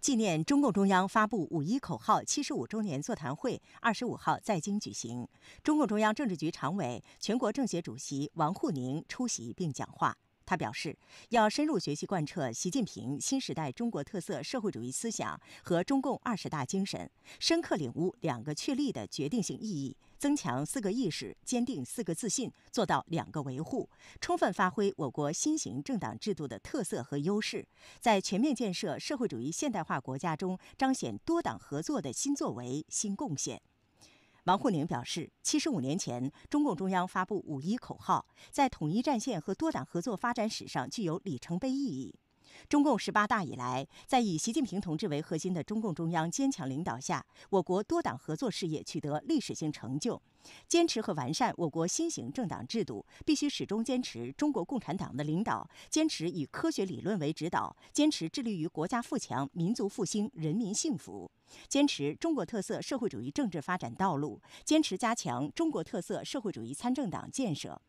纪念中共中央发布“五一”口号七十五周年座谈会，二十五号在京举行。中共中央政治局常委、全国政协主席王沪宁出席并讲话。他表示，要深入学习贯彻习近平新时代中国特色社会主义思想和中共二十大精神，深刻领悟“两个确立”的决定性意义，增强“四个意识”，坚定“四个自信”，做到“两个维护”，充分发挥我国新型政党制度的特色和优势，在全面建设社会主义现代化国家中彰显多党合作的新作为、新贡献。王沪宁表示，七十五年前，中共中央发布“五一”口号，在统一战线和多党合作发展史上具有里程碑意义。中共十八大以来，在以习近平同志为核心的中共中央坚强领导下，我国多党合作事业取得历史性成就。坚持和完善我国新型政党制度，必须始终坚持中国共产党的领导，坚持以科学理论为指导，坚持致力于国家富强、民族复兴、人民幸福，坚持中国特色社会主义政治发展道路，坚持加强中国特色社会主义参政党建设。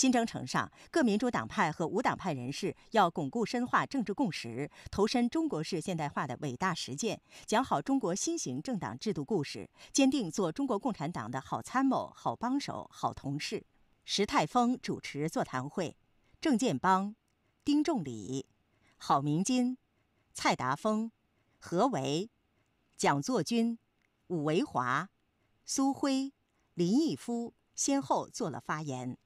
新征程上，各民主党派和无党派人士要巩固深化政治共识，投身中国式现代化的伟大实践，讲好中国新型政党制度故事，坚定做中国共产党的好参谋、好帮手、好同事。石泰峰主持座谈会，郑建邦、丁仲礼、郝明金、蔡达峰、何维、蒋作军、武维华、苏辉、林毅夫先后作了发言。